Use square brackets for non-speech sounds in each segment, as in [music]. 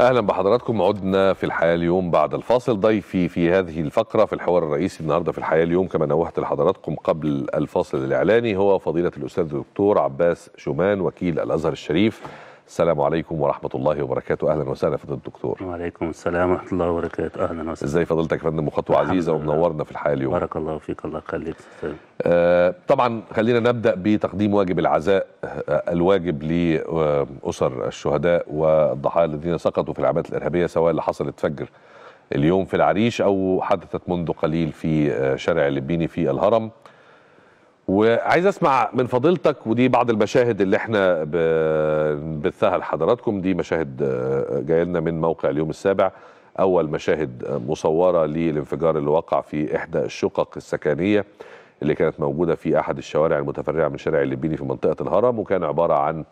اهلا بحضراتكم عدنا في الحياه اليوم بعد الفاصل ضيفي في هذه الفقره في الحوار الرئيسي النهارده في الحياه اليوم كما نوهت لحضراتكم قبل الفاصل الاعلاني هو فضيله الاستاذ الدكتور عباس شومان وكيل الازهر الشريف السلام عليكم ورحمه الله وبركاته اهلا وسهلا فضيله الدكتور وعليكم السلام ورحمه الله وبركاته اهلا وسهلا ازي فضيلتك يا فندم وخطوه عزيزه ومنورنا في الحياه اليوم بارك الله فيك الله يخليك آه طبعا خلينا نبدا بتقديم واجب العزاء آه، الواجب لاسر الشهداء والضحايا الذين سقطوا في العمليات الارهابيه سواء اللي حصلت فجر اليوم في العريش او حدثت منذ قليل في آه، شارع اللبيني في الهرم وعايز اسمع من فضيلتك ودي بعض المشاهد اللي احنا بنبثها لحضراتكم دي مشاهد آه، جايه لنا من موقع اليوم السابع اول مشاهد مصوره للانفجار اللي وقع في احدى الشقق السكنيه اللي كانت موجوده في احد الشوارع المتفرعه من شارع الليبيني في منطقه الهرم وكان عباره عن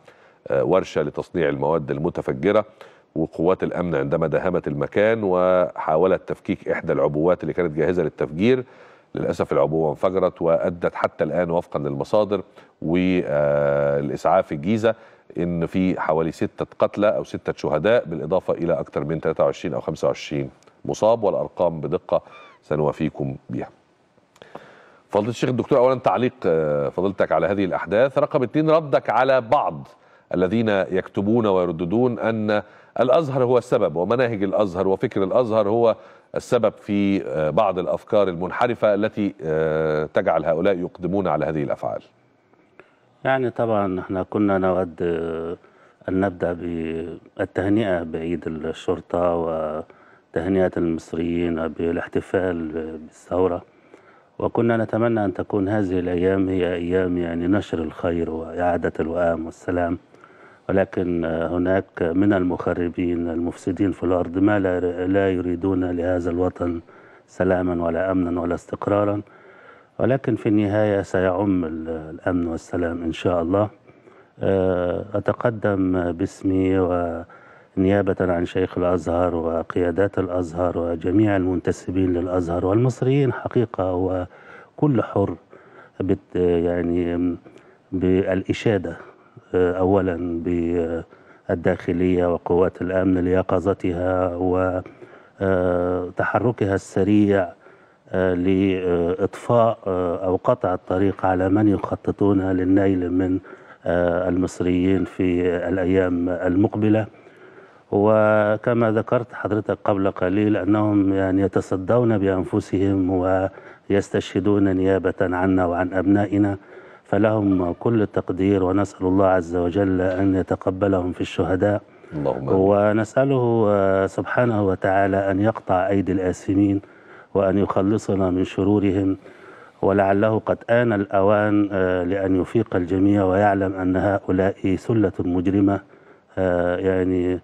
آه، ورشه لتصنيع المواد المتفجره وقوات الامن عندما دهمت المكان وحاولت تفكيك احدى العبوات اللي كانت جاهزه للتفجير للأسف العبوة انفجرت وأدت حتى الآن وفقا للمصادر والإسعاف الجيزة إن في حوالي ستة قتلى أو ستة شهداء بالإضافة إلى أكثر من 23 أو 25 مصاب والأرقام بدقة سنوافيكم بها فضيلة الشيخ الدكتور أولا تعليق آه، فضيلتك على هذه الأحداث رقم اثنين ردك على بعض الذين يكتبون ويرددون أن الأزهر هو السبب ومناهج الأزهر وفكر الأزهر هو السبب في آه، بعض الافكار المنحرفه التي آه، تجعل هؤلاء يقدمون على هذه الافعال؟ يعني طبعا احنا كنا نود آه، ان نبدا بالتهنئه بعيد الشرطه وتهنئه المصريين بالاحتفال بالثوره وكنا نتمنى ان تكون هذه الايام هي ايام يعني نشر الخير واعاده الوئام والسلام ولكن هناك من المخربين المفسدين في الأرض ما لا يريدون لهذا الوطن سلاما ولا أمنا ولا استقرارا ولكن في النهاية سيعم الأمن والسلام إن شاء الله آه، أتقدم باسمي ونيابة عن شيخ الأزهر وقيادات الأزهر وجميع المنتسبين للأزهر والمصريين حقيقة وكل حر يعني بالإشادة آه، أولا بالداخلية وقوات الأمن ليقظتها وتحركها آه، السريع آه، لإطفاء أو قطع الطريق على من يخططون للنيل من المصريين في الأيام المقبلة وكما ذكرت حضرتك قبل قليل أنهم يعني يتصدون بأنفسهم ويستشهدون نيابة عنا وعن أبنائنا فلهم كل التقدير ونسأل الله عز وجل أن يتقبلهم في الشهداء اللهم ونسأله آه، سبحانه وتعالى أن يقطع أيدي الآثمين وأن يخلصنا من شرورهم ولعله قد آن الأوان آه، لأن يفيق الجميع ويعلم أن هؤلاء سلة مجرمة آه، يعني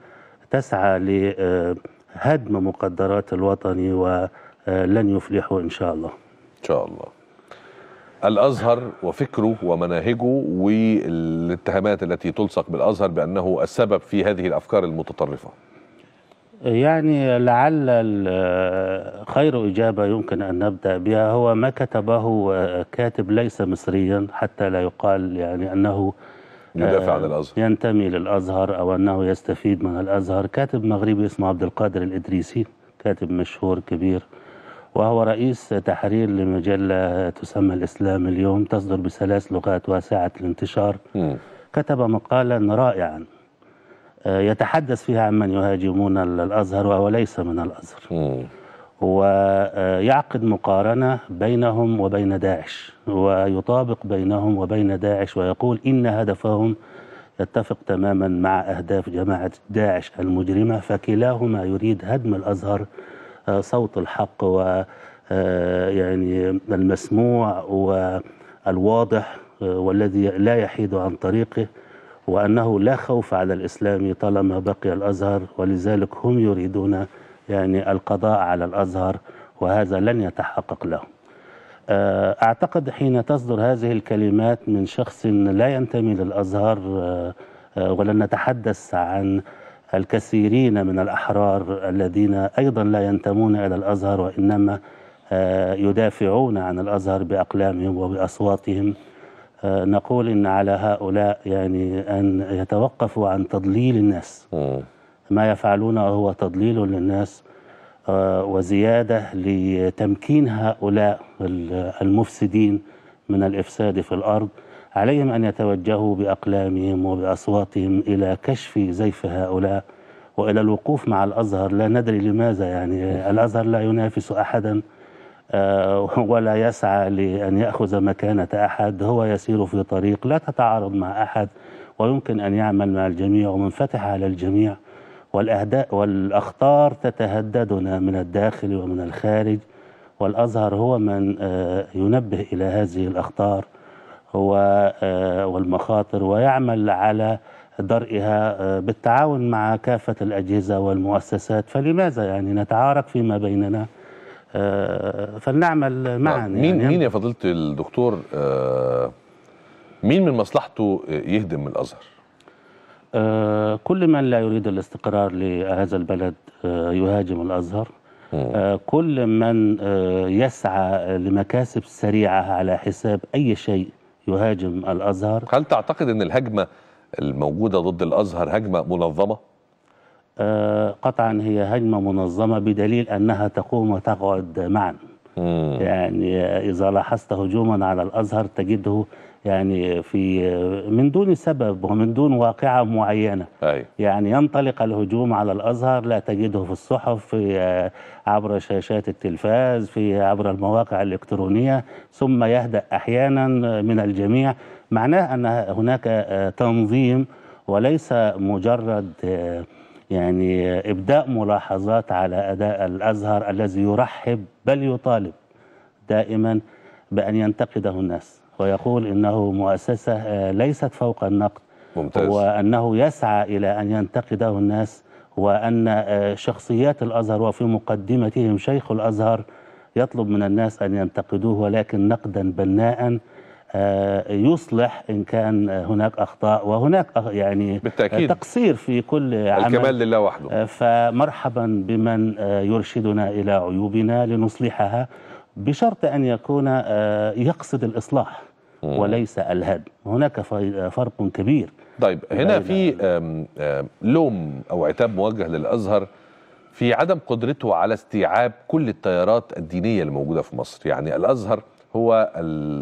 تسعى لهدم مقدرات الوطن ولن يفلحوا إن شاء الله إن شاء الله الازهر وفكره ومناهجه والاتهامات التي تلصق بالازهر بانه السبب في هذه الافكار المتطرفه يعني لعل خير إجابة يمكن أن نبدأ بها هو ما كتبه كاتب ليس مصريا حتى لا يقال يعني أنه يدافع آه، عن الأزهر ينتمي للأزهر أو أنه يستفيد من الأزهر كاتب مغربي اسمه عبد القادر الإدريسي كاتب مشهور كبير وهو رئيس تحرير لمجلة تسمى الإسلام اليوم تصدر بثلاث لغات واسعة الانتشار كتب مقالا رائعا آه، يتحدث فيها عن من يهاجمون الأزهر وهو ليس من الأزهر ويعقد آه، مقارنة بينهم وبين داعش ويطابق بينهم وبين داعش ويقول إن هدفهم يتفق تماما مع أهداف جماعة داعش المجرمة فكلاهما يريد هدم الأزهر صوت الحق و آه، يعني المسموع والواضح آه، والذي لا يحيد عن طريقه وأنه لا خوف على الإسلام طالما بقي الأزهر ولذلك هم يريدون يعني القضاء على الأزهر وهذا لن يتحقق لهم آه، أعتقد حين تصدر هذه الكلمات من شخص لا ينتمي للأزهر ولن نتحدث عن الكثيرين من الأحرار الذين أيضا لا ينتمون إلى الأزهر وإنما آه، يدافعون عن الأزهر بأقلامهم وبأصواتهم آه، نقول إن على هؤلاء يعني أن يتوقفوا عن تضليل الناس ما يفعلونه هو تضليل للناس آه، وزيادة لتمكين هؤلاء المفسدين من الإفساد في الأرض عليهم أن يتوجهوا بأقلامهم وبأصواتهم إلى كشف زيف هؤلاء وإلى الوقوف مع الأزهر لا ندري لماذا يعني الأزهر لا ينافس أحدا آه، ولا يسعى لأن يأخذ مكانة أحد هو يسير في طريق لا تتعارض مع أحد ويمكن أن يعمل مع الجميع ومنفتح على الجميع والأهداء والأخطار تتهددنا من الداخل ومن الخارج والأزهر هو من آه، ينبه إلى هذه الأخطار هو آه، والمخاطر ويعمل على درئها آه، بالتعاون مع كافة الأجهزة والمؤسسات فلماذا يعني نتعارك فيما بيننا آه، فلنعمل معا طيب، مين يعني مين يا فضيلة الدكتور مين من مصلحته يهدم الأزهر؟ كل من لا يريد الاستقرار لهذا البلد يهاجم الأزهر كل من يسعى لمكاسب سريعة على حساب أي شيء يهاجم الازهر هل تعتقد ان الهجمه الموجوده ضد الازهر هجمه منظمه؟ آه قطعا هي هجمه منظمه بدليل انها تقوم وتقعد معا. مم. يعني اذا لاحظت هجوما على الازهر تجده يعني في من دون سبب ومن دون واقعة معينة أي. يعني ينطلق الهجوم على الأزهر لا تجده في الصحف في آه، عبر شاشات التلفاز في عبر المواقع الإلكترونية ثم يهدأ أحيانا آه، من الجميع معناه أن هناك آه، تنظيم وليس مجرد يعني إبداء ملاحظات على أداء الأزهر الذي يرحب بل يطالب دائما بأن ينتقده الناس ويقول إنه مؤسسة آه، ليست فوق النقد ممتاز. وأنه يسعى إلى أن ينتقده الناس وأن آه، شخصيات الأزهر وفي مقدمتهم شيخ الأزهر يطلب من الناس أن ينتقدوه ولكن نقدا بناء آه، يصلح إن كان هناك أخطاء وهناك يعني بالتأكيد. تقصير في كل عمل الكمال لله وحده فمرحبا بمن يرشدنا إلى عيوبنا لنصلحها بشرط أن يكون آه، يقصد الإصلاح وليس الهدم هناك آه، فرق كبير طيب هنا في لوم أو عتاب موجه للأزهر في عدم قدرته على استيعاب كل التيارات الدينية الموجودة في مصر يعني الأزهر هو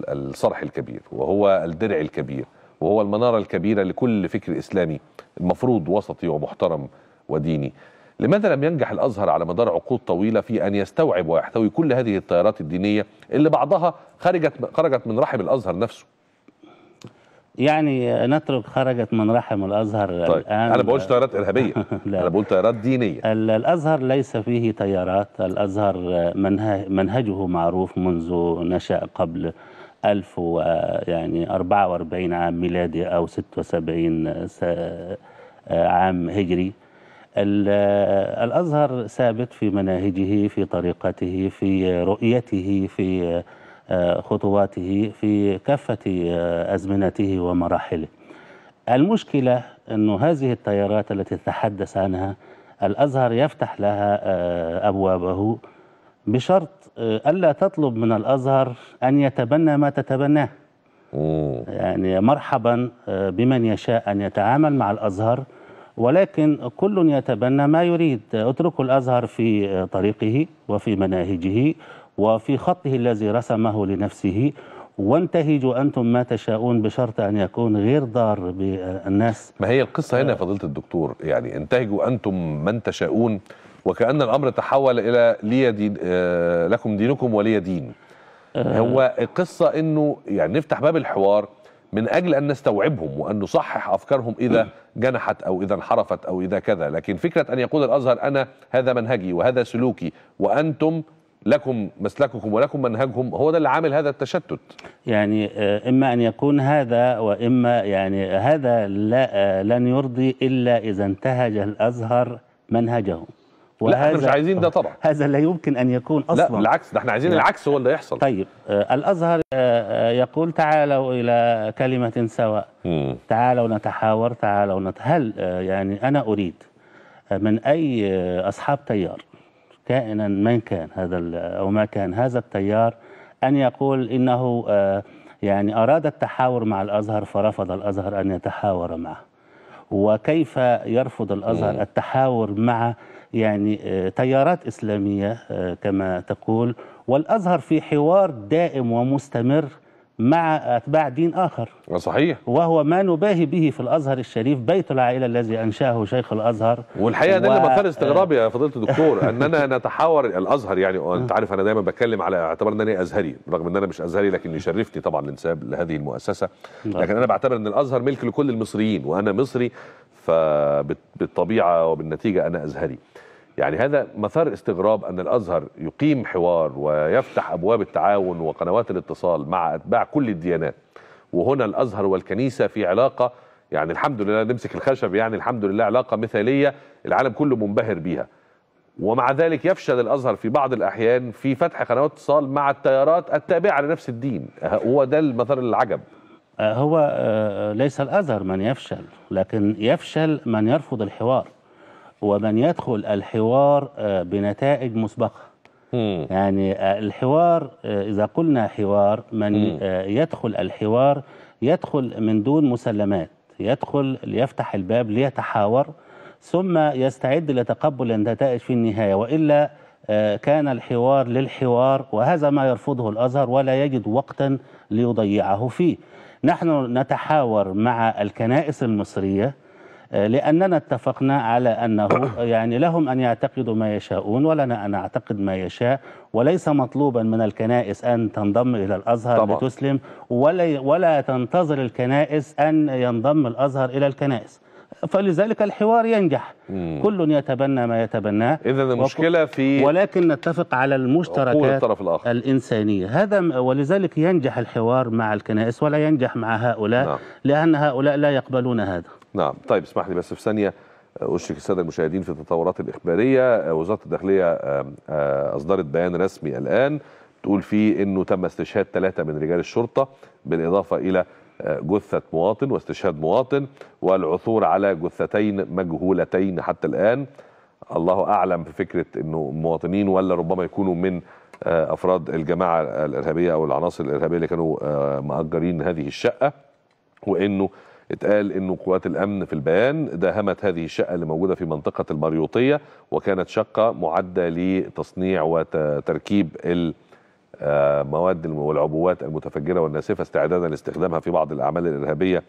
الصرح الكبير وهو الدرع الكبير وهو المنارة الكبيرة لكل فكر إسلامي المفروض وسطي ومحترم وديني لماذا لم ينجح الأزهر على مدار عقود طويلة في أن يستوعب ويحتوي كل هذه التيارات الدينية اللي بعضها خرجت خرجت من رحم الأزهر نفسه؟ يعني نترك خرجت من رحم الازهر طيب. الان انا بقولش تيارات [laughs] ارهابيه انا بقول تيارات دينيه الازهر ليس فيه تيارات الازهر منهجه معروف منذ نشا قبل 1000 و يعني 44 عام ميلادي او 76 عام هجري الأزهر ثابت في مناهجه في طريقته في رؤيته في آه، خطواته في كافة آه، أزمنته ومراحله المشكلة أن هذه التيارات التي تحدث عنها الأزهر يفتح لها آه، أبوابه بشرط ألا تطلب من الأزهر أن يتبنى ما تتبناه يعني مرحبا بمن يشاء أن يتعامل مع الأزهر ولكن كل يتبنى ما يريد اتركوا الأزهر في طريقه وفي مناهجه وفي خطه الذي رسمه لنفسه وانتهجوا أنتم ما تشاؤون بشرط أن يكون غير ضار بالناس ما هي القصة هنا فضيلة الدكتور يعني انتهجوا أنتم من تشاؤون وكأن الأمر تحول إلى لي دين آه، لكم دينكم ولي دين آه. هو القصة أنه يعني نفتح باب الحوار من اجل ان نستوعبهم وان نصحح افكارهم اذا جنحت او اذا انحرفت او اذا كذا، لكن فكره ان يقول الازهر انا هذا منهجي وهذا سلوكي وانتم لكم مسلككم ولكم منهجهم هو ده اللي عامل هذا التشتت يعني آه، اما ان يكون هذا واما يعني هذا لا آه، لن يرضي الا اذا انتهج الازهر منهجه لا احنا مش عايزين ده طبعا [laughs] هذا لا يمكن ان يكون اصلا لا بالعكس ده احنا عايزين يعني العكس هو اللي يحصل طيب آه الازهر آه،, آه يقول تعالوا الى كلمه سواء مم. تعالوا نتحاور تعالوا نت... هل آه يعني انا اريد آه، من اي آه، اصحاب تيار كائنا من كان هذا او ما كان هذا التيار ان يقول انه يعني اراد التحاور مع الازهر فرفض الازهر ان يتحاور معه وكيف يرفض الازهر التحاور مع يعني آه، تيارات اسلاميه آه، كما تقول والازهر في حوار دائم ومستمر مع أتباع دين آخر آه، صحيح وهو ما نباهي به في الأزهر الشريف بيت العائلة الذي أنشأه شيخ الأزهر والحقيقة و... ده اللي مثار استغرابي يا آه. فضيلة الدكتور [laughs] أننا نتحاور الأزهر يعني أنت نعم. عارف أنا دايما بتكلم على اعتبار أن أنا أزهري رغم أن أنا مش أزهري لكن يشرفني طبعا الانساب لهذه المؤسسة نعم. لكن أنا بعتبر أن الأزهر ملك لكل المصريين وأنا مصري فبالطبيعة وبالنتيجة أنا أزهري يعني هذا مثار استغراب أن الأزهر يقيم حوار ويفتح أبواب التعاون وقنوات الاتصال مع أتباع كل الديانات وهنا الأزهر والكنيسة في علاقة يعني الحمد لله نمسك الخشب يعني الحمد لله علاقة مثالية العالم كله منبهر بيها ومع ذلك يفشل الازهر في بعض الاحيان في فتح قنوات اتصال مع التيارات التابعه لنفس الدين هو ده المثار العجب آه، هو آه، آه، ليس الازهر من يفشل لكن يفشل من يرفض الحوار ومن يدخل الحوار آه، بنتائج مسبقة مم. يعني آه، الحوار آه، إذا قلنا حوار من مم. يدخل الحوار يدخل من دون مسلمات يدخل ليفتح الباب ليتحاور ثم يستعد لتقبل النتائج في النهاية وإلا كان الحوار للحوار وهذا ما يرفضه الأزهر ولا يجد وقتا ليضيعه فيه نحن نتحاور مع الكنائس المصرية آه، لأننا اتفقنا على أنه [coughs] يعني لهم أن يعتقدوا ما يشاءون ولنا أن نعتقد ما يشاء وليس مطلوبا من الكنائس أن تنضم إلى الأزهر طبعا. لتسلم ولا, ولا تنتظر الكنائس أن ينضم الأزهر إلى الكنائس فلذلك الحوار ينجح مم. كل يتبنى ما يتبناه اذا المشكله في ولكن نتفق على المشتركات الآخر. الانسانيه هذا ولذلك ينجح الحوار مع الكنائس ولا ينجح مع هؤلاء نعم. لان هؤلاء لا يقبلون هذا نعم طيب اسمح لي بس في ثانيه آه، أشرك السادة المشاهدين في التطورات الإخبارية آه، وزارة الداخلية آه، أصدرت بيان رسمي الآن تقول فيه أنه تم استشهاد ثلاثة من رجال الشرطة بالإضافة إلى جثة مواطن واستشهاد مواطن والعثور على جثتين مجهولتين حتى الآن الله أعلم بفكرة أنه مواطنين ولا ربما يكونوا من أفراد الجماعة الإرهابية أو العناصر الإرهابية اللي كانوا مأجرين هذه الشقة وأنه اتقال انه قوات الامن في البيان داهمت هذه الشقه اللي موجوده في منطقه المريوطيه وكانت شقه معده لتصنيع وتركيب المواد آه، والعبوات المتفجره والناسفه استعدادا لاستخدامها في بعض الاعمال الارهابيه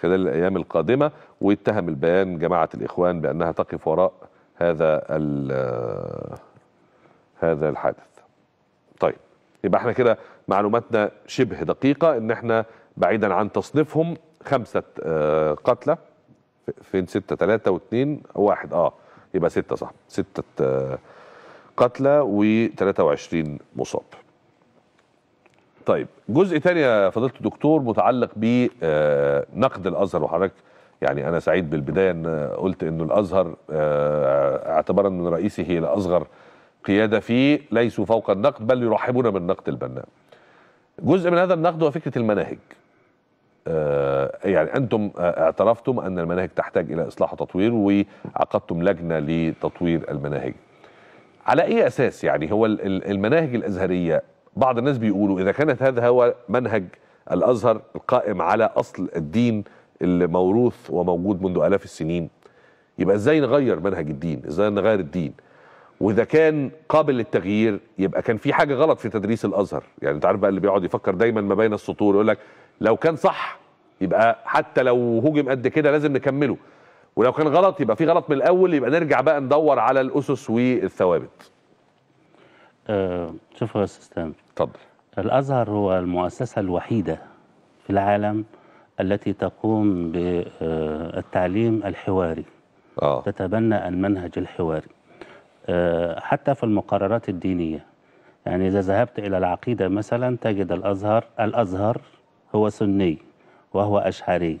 خلال الايام القادمه واتهم البيان جماعه الاخوان بانها تقف وراء هذا آه، هذا الحادث. طيب يبقى احنا كده معلوماتنا شبه دقيقه ان احنا بعيدا عن تصنيفهم خمسه آه، قتلى فين سته ثلاثه واثنين واحد اه يبقى سته صح سته آه، قتلى و23 مصاب طيب جزء تاني يا فضيله الدكتور متعلق بنقد آه، الازهر وحضرتك يعني انا سعيد بالبدايه ان قلت انه الازهر اعتبارا من رئيسه هي الاصغر قياده فيه ليسوا فوق النقد بل يرحبون بالنقد البناء. جزء من هذا النقد هو فكره المناهج. آه، يعني انتم آه، اعترفتم ان المناهج تحتاج الى اصلاح وتطوير وعقدتم لجنه لتطوير المناهج. على اي اساس يعني هو المناهج الازهريه بعض الناس بيقولوا اذا كانت هذا هو منهج الازهر القائم على اصل الدين اللي موروث وموجود منذ الاف السنين يبقى ازاي نغير منهج الدين؟ ازاي نغير الدين؟ واذا كان قابل للتغيير يبقى كان في حاجه غلط في تدريس الازهر، يعني انت عارف بقى اللي بيقعد يفكر دايما ما بين السطور يقول لك لو كان صح يبقى حتى لو هجم قد كده لازم نكمله ولو كان غلط يبقى في غلط من الاول يبقى نرجع بقى ندور على الاسس والثوابت أه شوف يا استاذ اتفضل الازهر هو المؤسسه الوحيده في العالم التي تقوم بالتعليم الحواري آه. تتبنى المنهج الحواري آه، حتى في المقررات الدينيه يعني اذا ذهبت الى العقيده مثلا تجد الازهر الازهر هو سني وهو أشعري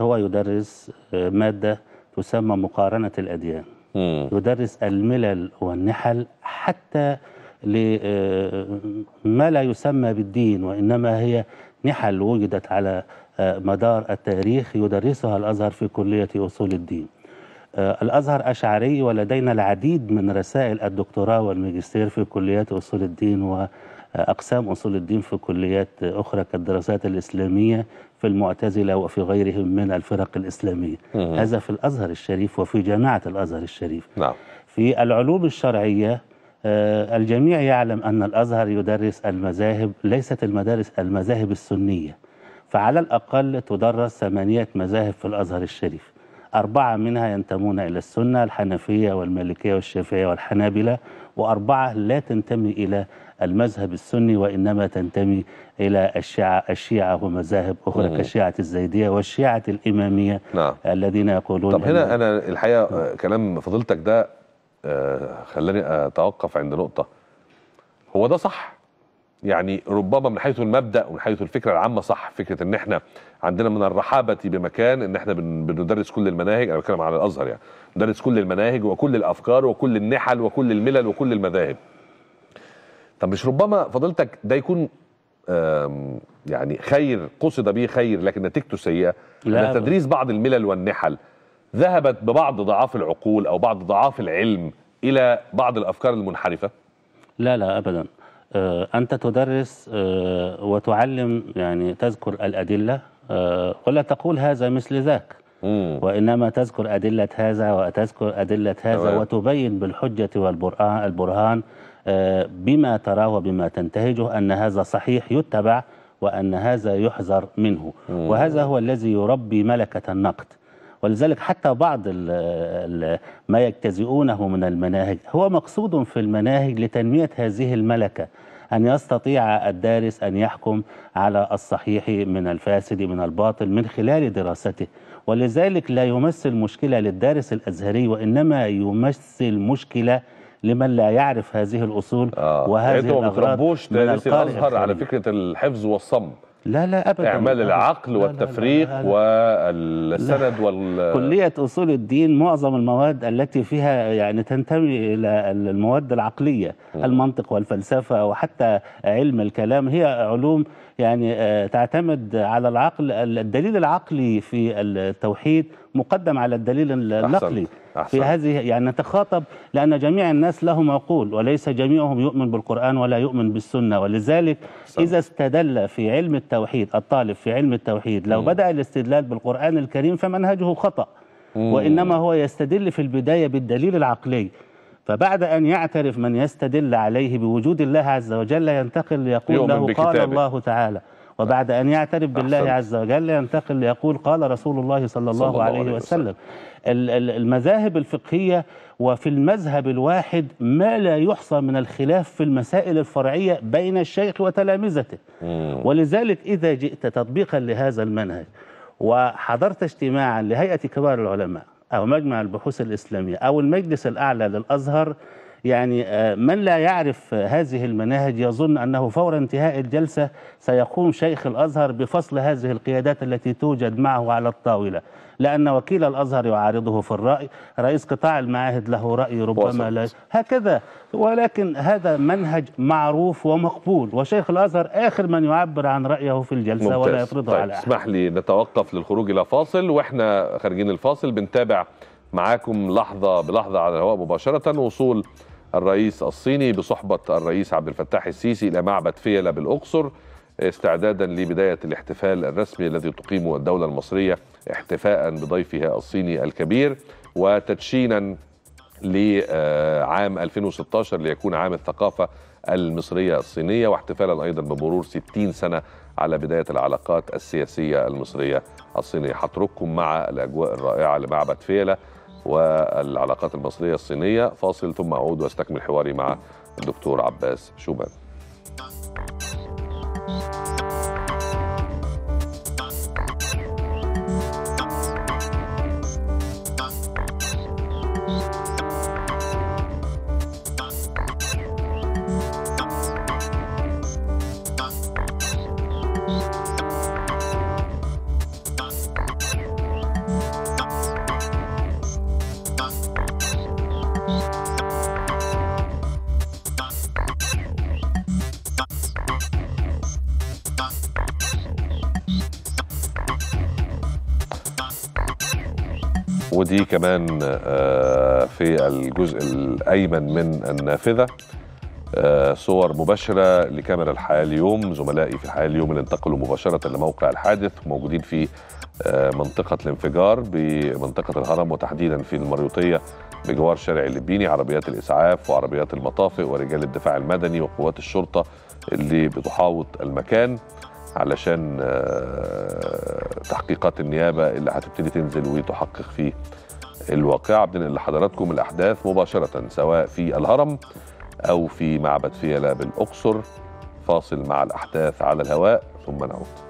هو يدرس آه، مادة تسمى مقارنة الأديان مم. يدرس الملل والنحل حتى لما آه، لا يسمى بالدين وإنما هي نحل وجدت على آه، مدار التاريخ يدرسها الأزهر في كلية أصول الدين الأزهر أشعري ولدينا العديد من رسائل الدكتوراه والماجستير في كليات أصول الدين و. أقسام أصول الدين في كليات أخرى كالدراسات الإسلامية في المعتزلة وفي غيرهم من الفرق الإسلامية هذا في الأزهر الشريف وفي جامعة الأزهر الشريف نعم. في العلوم الشرعية آه، الجميع يعلم أن الأزهر يدرس المذاهب ليست المدارس المذاهب السنية فعلى الأقل تدرس ثمانية مذاهب في الأزهر الشريف أربعة منها ينتمون إلى السنة الحنفية والمالكية والشافعية والحنابلة وأربعة لا تنتمي إلى المذهب السني وإنما تنتمي إلى الشيعة, الشيعة ومذاهب أخرى كالشيعة الزيدية والشيعة الإمامية نعم. الذين يقولون طب هنا أنا الحقيقة آه، كلام فضيلتك ده آه، خلاني أتوقف عند نقطة هو ده صح يعني ربما من حيث المبدا ومن حيث الفكره العامه صح فكره ان احنا عندنا من الرحابه بمكان ان احنا بندرس كل المناهج انا بتكلم على الازهر يعني ندرس كل المناهج وكل الافكار وكل النحل وكل الملل وكل المذاهب طب مش ربما فضلتك ده يكون يعني خير قصد به خير لكن نتيجته سيئه ان تدريس بعض الملل والنحل ذهبت ببعض ضعاف العقول او بعض ضعاف العلم الى بعض الافكار المنحرفه لا لا ابدا آه، انت تدرس آه، وتعلم يعني تذكر الادله آه، ولا تقول هذا مثل ذاك وإنما تذكر أدلة هذا وتذكر أدلة هذا وتبين بالحجة والبرهان بما تراه وبما تنتهجه أن هذا صحيح يتبع وأن هذا يحذر منه وهذا هو الذي يربي ملكة النقد ولذلك حتى بعض ال الـ ما يجتزئونه من المناهج هو مقصود في المناهج لتنمية هذه الملكة أن يستطيع الدارس أن يحكم على الصحيح من الفاسد من الباطل من خلال دراسته ولذلك لا يمثل مشكلة للدارس الأزهري وإنما يمثل مشكلة لمن لا يعرف هذه الأصول آه. يعني وهذه يعني الأغراض من الأزهر على فكرة الحفظ والصم لا لا ابدا اعمال العقل لا والتفريق لا لا والسند وال كليه اصول الدين معظم المواد التي فيها يعني تنتمي الى المواد العقليه م. المنطق والفلسفه وحتى علم الكلام هي علوم يعني آه، تعتمد على العقل الدليل العقلي في التوحيد مقدم على الدليل النقلي أحسنت. في هذه يعني نتخاطب لأن جميع الناس لهم عقول وليس جميعهم يؤمن بالقرآن ولا يؤمن بالسنة ولذلك أحسنت. إذا استدل في علم التوحيد الطالب في علم التوحيد لو م. بدأ الاستدلال بالقرآن الكريم فمنهجه خطأ م. وإنما هو يستدل في البداية بالدليل العقلي فبعد أن يعترف من يستدل عليه بوجود الله عز وجل ينتقل ليقول له قال الله تعالى وبعد أن يعترف بالله عز وجل ينتقل ليقول قال رسول الله صلى الله, صلى الله عليه, وسلم. المذاهب الفقهية وفي المذهب الواحد ما لا يحصى من الخلاف في المسائل الفرعية بين الشيخ وتلامذته ولذلك إذا جئت تطبيقا لهذا المنهج وحضرت اجتماعا لهيئة كبار العلماء أو مجمع البحوث الإسلامية أو المجلس الأعلى للأزهر يعني آه، من لا يعرف هذه المناهج يظن أنه فور انتهاء الجلسة سيقوم شيخ الأزهر بفصل هذه القيادات التي توجد معه على الطاولة لأن وكيل الأزهر يعارضه في الرأي رئيس قطاع المعاهد له رأي ربما لا هكذا ولكن هذا منهج معروف ومقبول وشيخ الأزهر آخر من يعبر عن رأيه في الجلسة ممتاز. ولا يفرضه طيب على أحد اسمح لي نتوقف للخروج إلى فاصل وإحنا خارجين الفاصل بنتابع معاكم لحظة بلحظة على الهواء مباشرة وصول الرئيس الصيني بصحبة الرئيس عبد الفتاح السيسي إلى معبد فيلة بالأقصر استعدادا لبداية الاحتفال الرسمي الذي تقيمه الدولة المصرية احتفاء بضيفها الصيني الكبير وتدشينا لعام 2016 ليكون عام الثقافة المصرية الصينية واحتفالا أيضا بمرور 60 سنة على بداية العلاقات السياسية المصرية الصينية هترككم مع الأجواء الرائعة لمعبد فيلة والعلاقات المصرية الصينية فاصل ثم أعود وأستكمل حواري مع الدكتور عباس شوبان كمان آه، في الجزء الايمن من النافذه آه، صور مباشره لكاميرا الحياه اليوم زملائي في الحياه اليوم اللي انتقلوا مباشره لموقع الحادث موجودين في آه، منطقه الانفجار بمنطقه الهرم وتحديدا في المريوطيه بجوار شارع اللبيني عربيات الاسعاف وعربيات المطافئ ورجال الدفاع المدني وقوات الشرطه اللي بتحاوط المكان علشان تحقيقات النيابه اللي هتبتدي تنزل وتحقق فيه الواقعة بننقل لحضراتكم الأحداث مباشرة سواء في الهرم أو في معبد فيلا بالأقصر فاصل مع الأحداث على الهواء ثم نعود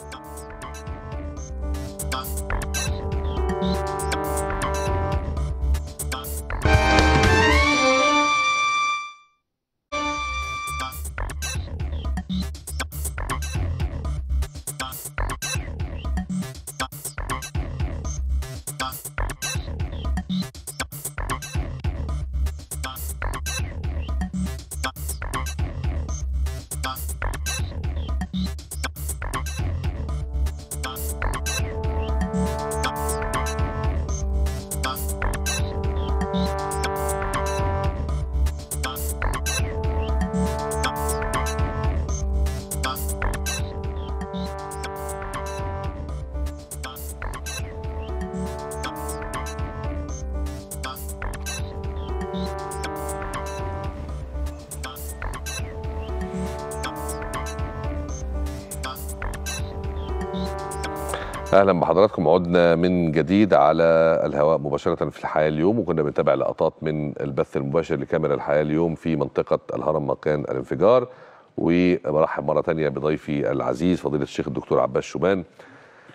اهلا بحضراتكم عدنا من جديد على الهواء مباشره في الحياه اليوم وكنا بنتابع لقطات من البث المباشر لكاميرا الحياه اليوم في منطقه الهرم مكان الانفجار وبرحب مره ثانيه بضيفي العزيز فضيله الشيخ الدكتور عباس شوبان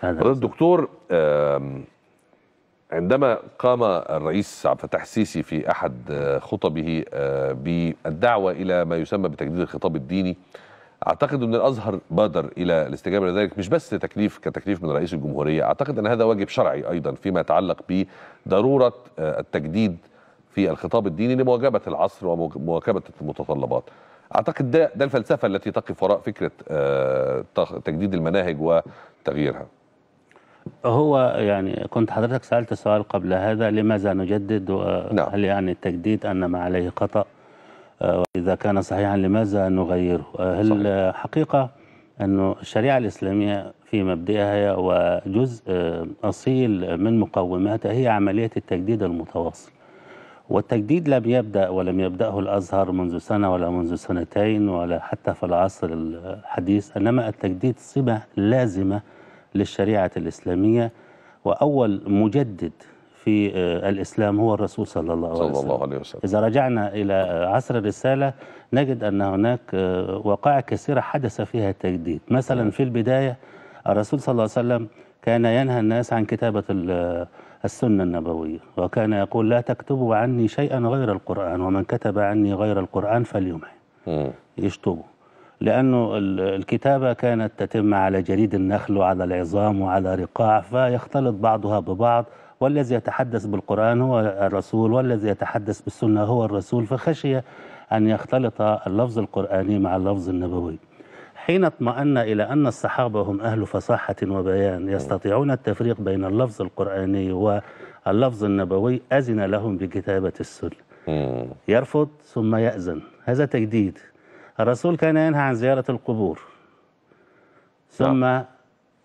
فضيله الدكتور عندما قام الرئيس عبد الفتاح السيسي في احد خطبه آه، بالدعوه الى ما يسمى بتجديد الخطاب الديني اعتقد ان الازهر بادر الى الاستجابه لذلك مش بس تكليف كتكليف من رئيس الجمهوريه اعتقد ان هذا واجب شرعي ايضا فيما يتعلق بضروره آه، التجديد في الخطاب الديني لمواجهه العصر ومواكبه المتطلبات اعتقد ده ده الفلسفه التي تقف وراء فكره آه، تجديد المناهج وتغييرها هو يعني كنت حضرتك سألت سؤال قبل هذا لماذا نجدد وهل نعم. يعني التجديد أن ما عليه خطأ آه، إذا كان صحيحا لماذا نغيره آه، هل صحيح. حقيقة أن الشريعة الإسلامية في مبدئها وجزء آه، أصيل من مقوماتها هي عملية التجديد المتواصل والتجديد لم يبدأ ولم يبدأه الأزهر منذ سنة ولا منذ سنتين ولا حتى في العصر الحديث إنما التجديد صبة لازمة للشريعة الإسلامية وأول مجدد في آه، الإسلام هو الرسول صلى الله عليه وسلم, صلى الله عليه وسلم. إذا رجعنا إلى عصر الرسالة نجد أن هناك آه، وقائع كثيرة حدث فيها تجديد مثلا نعم. في البداية الرسول صلى الله عليه وسلم كان ينهى الناس عن كتابة آه، السنة النبوية وكان يقول لا تكتبوا عني شيئا غير القرآن ومن كتب عني غير القرآن فليمحي يشطبوا لأنه الكتابة كانت تتم على جريد النخل وعلى العظام وعلى رقاع فيختلط بعضها ببعض والذي يتحدث بالقرآن هو الرسول والذي يتحدث بالسنة هو الرسول فخشي أن يختلط اللفظ القرآني مع اللفظ النبوي حين اطمأن إلى أن الصحابة هم أهل فصاحة وبيان يستطيعون التفريق بين اللفظ القرآني واللفظ النبوي أذن لهم بكتابة السنة يرفض ثم يأذن هذا تجديد الرسول كان ينهى عن زيارة القبور نعم. ثم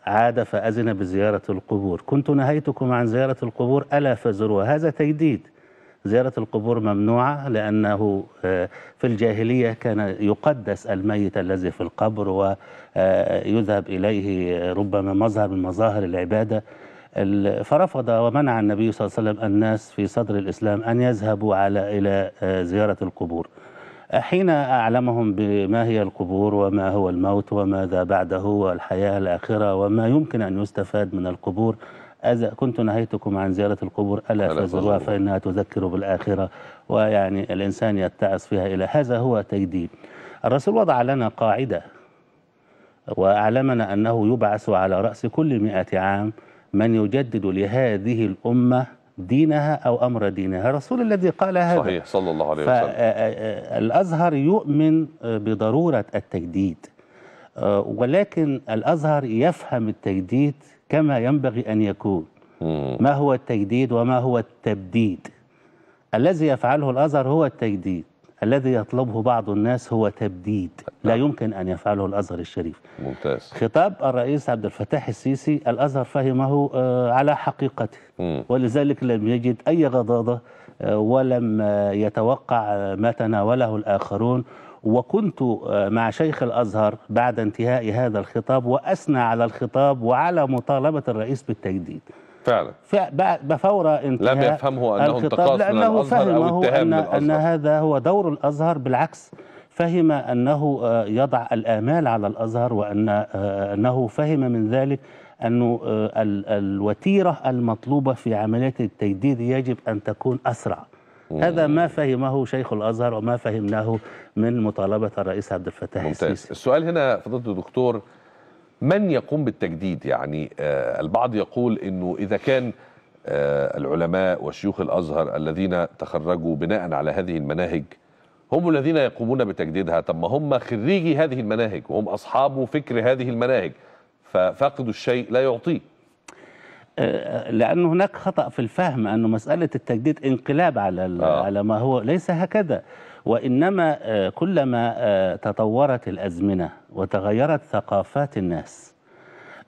عاد فأذن بزيارة القبور كنت نهيتكم عن زيارة القبور ألا فزروها هذا تجديد زيارة القبور ممنوعة لأنه آه، في الجاهلية كان يقدس الميت الذي في القبر ويذهب آه، إليه ربما مظهر من مظاهر العبادة فرفض ومنع النبي صلى الله عليه وسلم الناس في صدر الإسلام أن يذهبوا على إلى آه، زيارة القبور حين أعلمهم بما هي القبور وما هو الموت وماذا بعده والحياة الآخرة وما يمكن أن يستفاد من القبور أذا كنت نهيتكم عن زيارة القبور ألا فزروها فإنها تذكر بالآخرة ويعني الإنسان يتعس فيها إلى هذا هو تجديد الرسول وضع لنا قاعدة وأعلمنا أنه يبعث على رأس كل مئة عام من يجدد لهذه الأمة دينها أو أمر دينها رسول الذي قال هذا صحيح صلى الله عليه وسلم الأزهر يؤمن بضرورة التجديد آه، ولكن الأزهر يفهم التجديد كما ينبغي أن يكون ما هو التجديد وما هو التبديد الذي يفعله الأزهر هو التجديد الذي يطلبه بعض الناس هو تبديد لا نعم. يمكن أن يفعله الأزهر الشريف ممتاز خطاب الرئيس عبد الفتاح السيسي الأزهر فهمه آه، على حقيقته ولذلك لم يجد أي غضاضة آه، ولم آه، يتوقع ما تناوله الآخرون وكنت مع شيخ الأزهر بعد انتهاء هذا الخطاب وأثنى على الخطاب وعلى مطالبة الرئيس بالتجديد فعلا فور انتهاء لم يفهمه انه انتقاص من الازهر او اتهام أن, من ان هذا هو دور الازهر بالعكس فهم انه آه، يضع الامال على الازهر وان آه، انه فهم من ذلك انه آه، الوتيره المطلوبه في عمليه التجديد يجب ان تكون اسرع هذا ما فهمه شيخ الازهر وما فهمناه من مطالبه الرئيس عبد الفتاح السيسي السؤال هنا فضيله الدكتور من يقوم بالتجديد يعني آه، البعض يقول انه اذا كان آه، العلماء وشيوخ الازهر الذين تخرجوا بناء على هذه المناهج هم الذين يقومون بتجديدها طب ما هم خريجي هذه المناهج وهم اصحاب فكر هذه المناهج ففاقد الشيء لا يعطيه آه، لأن هناك خطأ في الفهم أن مسألة التجديد انقلاب على آه. على ما هو ليس هكذا وإنما آه، كلما آه، تطورت الأزمنة وتغيرت ثقافات الناس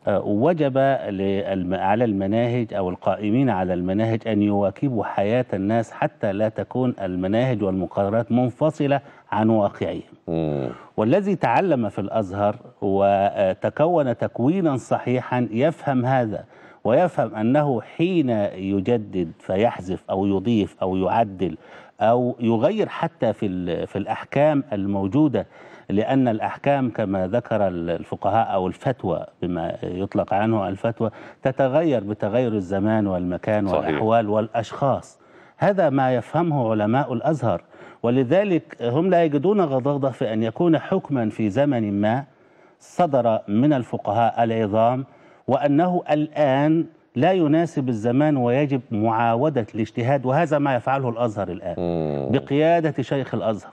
آه، وجب على المناهج أو القائمين على المناهج أن يواكبوا حياة الناس حتى لا تكون المناهج والمقررات منفصلة عن واقعهم والذي تعلم في الأزهر وتكون تكوينا صحيحا يفهم هذا ويفهم أنه حين يجدد فيحذف أو يضيف أو يعدل أو يغير حتى في, في الأحكام الموجودة لأن الأحكام كما ذكر الفقهاء أو الفتوى بما يطلق عنه الفتوى تتغير بتغير الزمان والمكان صحيح. والأحوال والأشخاص هذا ما يفهمه علماء الأزهر ولذلك هم لا يجدون غضاضة في أن يكون حكما في زمن ما صدر من الفقهاء العظام وأنه الآن لا يناسب الزمان ويجب معاودة الاجتهاد وهذا ما يفعله الأزهر الآن بقيادة شيخ الأزهر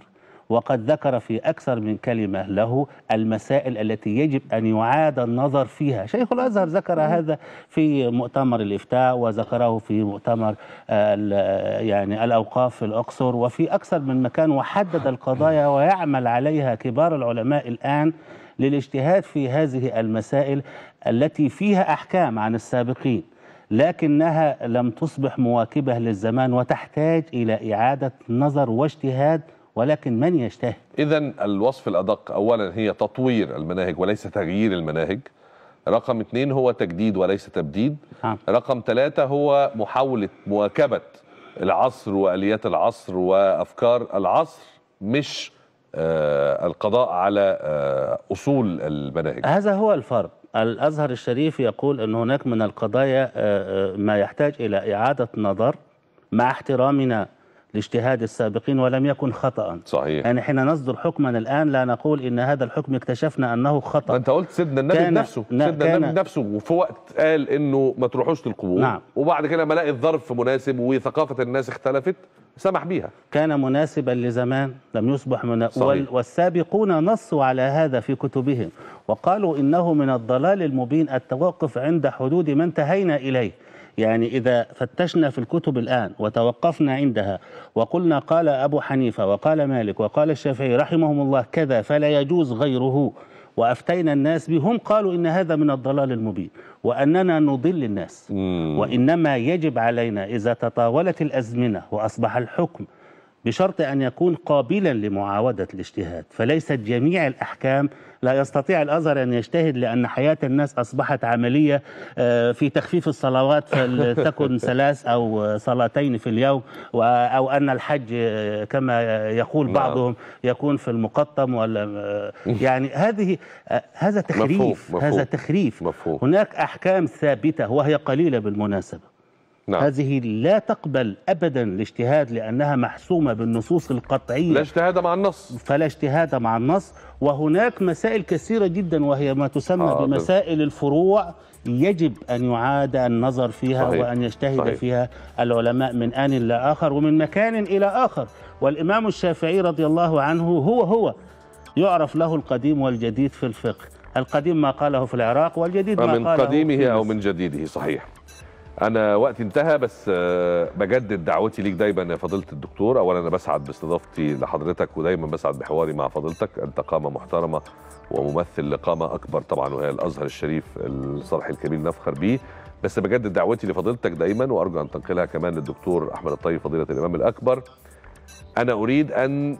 وقد ذكر في أكثر من كلمة له المسائل التي يجب أن يعاد النظر فيها شيخ الأزهر ذكر هذا في مؤتمر الإفتاء وذكره في مؤتمر يعني الأوقاف في الأقصر وفي أكثر من مكان وحدد القضايا ويعمل عليها كبار العلماء الآن للاجتهاد في هذه المسائل التي فيها أحكام عن السابقين لكنها لم تصبح مواكبة للزمان وتحتاج إلى إعادة نظر واجتهاد ولكن من يجتهد إذا الوصف الأدق أولا هي تطوير المناهج وليس تغيير المناهج رقم اثنين هو تجديد وليس تبديد ها. نعم. رقم ثلاثة هو محاولة مواكبة العصر وآليات العصر وأفكار العصر مش آه، القضاء على آه، أصول المناهج هذا هو الفرق الأزهر الشريف يقول أن هناك من القضايا آه، ما يحتاج إلى إعادة نظر مع احترامنا لاجتهاد السابقين ولم يكن خطأ صحيح يعني حين نصدر حكما الآن لا نقول إن هذا الحكم اكتشفنا أنه خطأ أنت قلت سيدنا النبي نفسه سيدنا النبي نفسه وفي وقت قال إنه ما تروحوش للقبور نعم وبعد كده لما لقى الظرف مناسب وثقافة الناس اختلفت سمح بيها كان مناسبا لزمان لم يصبح من صحيح. والسابقون نصوا على هذا في كتبهم وقالوا إنه من الضلال المبين التوقف عند حدود ما انتهينا إليه يعني إذا فتشنا في الكتب الآن وتوقفنا عندها وقلنا قال أبو حنيفة وقال مالك وقال الشافعي رحمهم الله كذا فلا يجوز غيره وأفتينا الناس بهم قالوا إن هذا من الضلال المبين وأننا نضل الناس وإنما يجب علينا إذا تطاولت الأزمنة وأصبح الحكم بشرط أن يكون قابلا لمعاودة الاجتهاد فليست جميع الأحكام لا يستطيع الأزهر أن يجتهد لأن حياة الناس أصبحت عملية آه، في تخفيف الصلوات فلتكن [laughs] ثلاث أو صلاتين في اليوم أو أن الحج آه، كما يقول نعم. بعضهم يكون في المقطم ولا آه، يعني هذه هذا تخريف مفهوم مفهوم هذا تخريف مفهوم هناك أحكام ثابتة وهي قليلة بالمناسبة نعم. هذه لا تقبل أبدا الاجتهاد لأنها محسومة بالنصوص القطعية لا اجتهاد مع النص فلا اجتهاد مع النص وهناك مسائل كثيرة جدا وهي ما تسمى آه بمسائل الفروع يجب أن يعاد النظر فيها صحيح. وأن يجتهد صحيح. فيها العلماء من آن إلى آخر ومن مكان إلى آخر والإمام الشافعي رضي الله عنه هو هو يعرف له القديم والجديد في الفقه القديم ما قاله في العراق والجديد ما قاله من قديمه أو من جديده صحيح انا وقتي انتهى بس آه، بجدد دعوتي ليك دايما يا فضيله الدكتور اولا انا بسعد باستضافتي لحضرتك ودايما بسعد بحواري مع فضيلتك انت قامه محترمه وممثل لقامه اكبر طبعا وهي الازهر الشريف الصالح الكبير نفخر بيه بس بجدد دعوتي لفضيلتك دايما وارجو ان تنقلها كمان للدكتور احمد الطيب فضيله الامام الاكبر انا اريد ان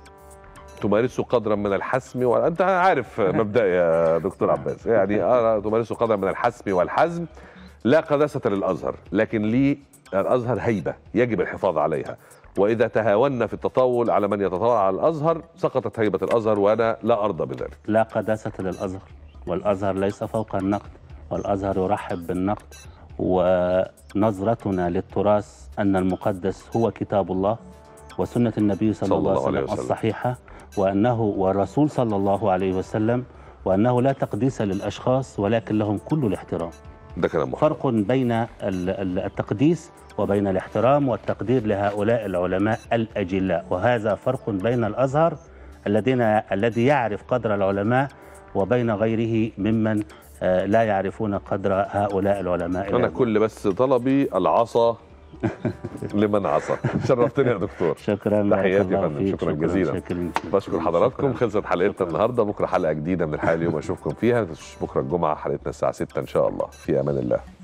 تمارسوا قدرا من الحسم وانت عارف مبدأ يا دكتور عباس يعني آه، تمارسوا قدرا من الحسم والحزم لا قداسة للأزهر لكن لي الأزهر هيبة يجب الحفاظ عليها وإذا تهاونا في التطاول على من يتطاول على الأزهر سقطت هيبة الأزهر وأنا لا أرضى بذلك لا قداسة للأزهر والأزهر ليس فوق النقد والأزهر يرحب بالنقد ونظرتنا للتراث أن المقدس هو كتاب الله وسنة النبي صلى, صلى الله عليه وسلم الصحيحة وأنه والرسول صلى الله عليه وسلم وأنه لا تقديس للأشخاص ولكن لهم كل الاحترام ده كلام فرق بين التقديس وبين الاحترام والتقدير لهؤلاء العلماء الأجلاء وهذا فرق بين الأزهر الذين الذي يعرف قدر العلماء وبين غيره ممن آه، لا يعرفون قدر هؤلاء العلماء أنا العلماء. كل بس طلبي العصا [laughs] لمن عصى شرفتني يا دكتور [laughs] شكرا تحياتي يا فندم شكرا جزيلا بشكر حضراتكم خلصت حلقتنا النهارده بكره حلقه جديده من الحياه اليوم اشوفكم فيها بكره الجمعه حلقتنا الساعه 6 ان شاء الله في امان الله